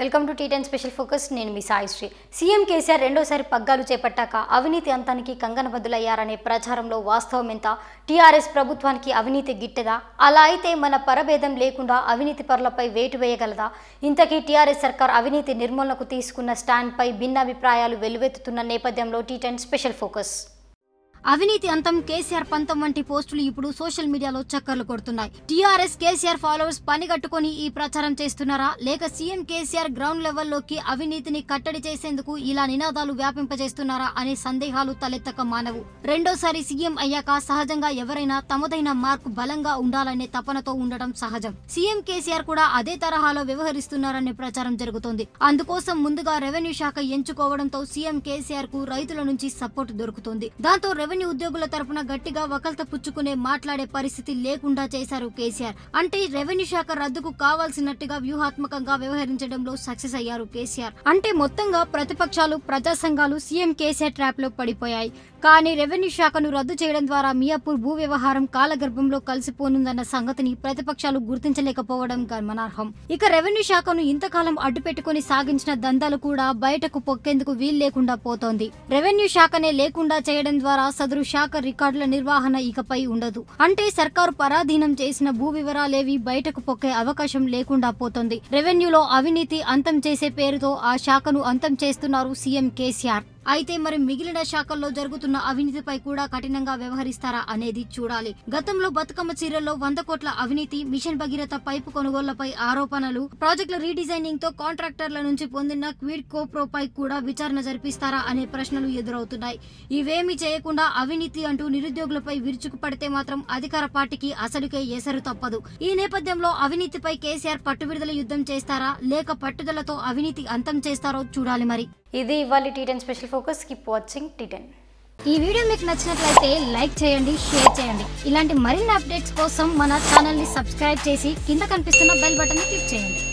welcome to T ten special focus నేను మీ Saisri CM KCR రెండోసారి పగ్గాలు చేపట్టాక అవినీతి అంతానికి కంగన బదులయ్యారనే ప్రచారంలో వాస్తవం ఎంత టీఆర్ఎస్ ప్రభుత్వానికి అవినీతి గిట్టదా అలా అయితే మన పరభేదం లేకుండా అవినీతి పరులపై వేటు వేయగలదా ఇంతకీ టీఆర్ఎస్ సర్కార్ అవినీతి నిర్మూలనకు తీసుకున్న స్టాండ్పై భిన్నాభిప్రాయాలు వెలువెత్తుతున్న నేపథ్యంలో టీ టెన్ స్పెషల్ ఫోకస్ అవినీతి అంతం కేసీఆర్ పంతం వంటి పోస్టులు ఇప్పుడు సోషల్ మీడియాలో చక్కర్లు కొడుతున్నాయి టీఆర్ఎస్ కేసీఆర్ ఫాలోవర్స్ పనిగట్టుకుని ఈ ప్రచారం చేస్తున్నారా లేక సీఎం కేసీఆర్ గ్రౌండ్ లెవెల్లోకి అవినీతిని కట్టడి చేసేందుకు ఇలా నినాదాలు వ్యాపింపజేస్తున్నారా అనే సందేహాలు తలెత్తక మానవు రెండోసారి సీఎం అయ్యాక సహజంగా ఎవరైనా తమదైన మార్క్ బలంగా ఉండాలనే తపనతో ఉండటం సహజం సీఎం కేసీఆర్ కూడా అదే తరహాలో వ్యవహరిస్తున్నారనే ప్రచారం జరుగుతోంది అందుకోసం ముందుగా రెవెన్యూ శాఖ ఎంచుకోవడంతో సీఎం కేసీఆర్ కు రైతుల నుంచి సపోర్ట్ దొరుకుతుంది దాంతో రెవెన్యూ ఉద్యోగుల తరఫున గట్టిగా వకల్త పుచ్చుకునే మాట్లాడే పరిస్థితి లేకుండా చేశారు కేసీఆర్ అంటే రెవెన్యూ శాఖ రద్దుకు కావాల్సినట్టుగా వ్యూహాత్మకంగా వ్యవహరించడంలో సక్సెస్ అయ్యారు కేసీఆర్ అంటే మొత్తంగా ప్రతిపక్షాలు ప్రజా సంఘాలు సీఎం కేసీఆర్ ట్రాప్ లో పడిపోయాయి కానీ రెవెన్యూ శాఖను రద్దు చేయడం ద్వారా మియాపూర్ భూ వ్యవహారం కాలగర్భంలో కలిసిపోనుందన్న సంగతిని ప్రతిపక్షాలు గుర్తించలేకపోవడం గమనార్హం ఇక రెవెన్యూ శాఖను ఇంతకాలం అడ్డుపెట్టుకుని సాగించిన దందాలు కూడా బయటకు పొక్కేందుకు వీలు లేకుండా పోతోంది రెవెన్యూ శాఖనే లేకుండా చేయడం ద్వారా సదరు శాఖ రికార్డుల నిర్వహణ ఇకపై ఉండదు అంటే సర్కారు పరాధీనం చేసిన భూ వివరాలేవి బయటకు పొక్కే అవకాశం లేకుండా పోతోంది రెవెన్యూలో అవినీతి అంతం చేసే పేరుతో ఆ శాఖను అంతం చేస్తున్నారు సీఎం కేసీఆర్ అయితే మరి మిగిలిన శాఖల్లో జరుగుతున్న అవినీతిపై కూడా కఠినంగా వ్యవహరిస్తారా అనేది చూడాలి గతంలో బతుకమ్మ చీరల్లో వంద కోట్ల అవినీతి మిషన్ భగీరథ పైపు కొనుగోళ్లపై ఆరోపణలు ప్రాజెక్టుల రీడిజైనింగ్ తో కాంట్రాక్టర్ల నుంచి పొందిన క్వీడ్ కోప్రోపై కూడా విచారణ జరిపిస్తారా అనే ప్రశ్నలు ఎదురవుతున్నాయి ఇవేమీ చేయకుండా అవినీతి అంటూ నిరుద్యోగులపై విరుచుకు పడితే మాత్రం అధికార పార్టీకి అసలుకే ఎసరు తప్పదు ఈ నేపథ్యంలో అవినీతిపై కేసీఆర్ విడుదల యుద్ధం చేస్తారా లేక పట్టుదలతో అవినీతి అంతం చేస్తారో చూడాలి మరి ఇది ఇవాళ T ten special focus keep watching T ten ఈ వీడియో మీకు నచ్చినట్లయితే లైక్ చేయండి షేర్ చేయండి ఇలాంటి మరిన్ని అప్డేట్స్ కోసం మన ఛానల్ని సబ్స్క్రైబ్ చేసి కింద కనిపిస్తున్న బెల్ బటన్ని క్లిక్ చేయండి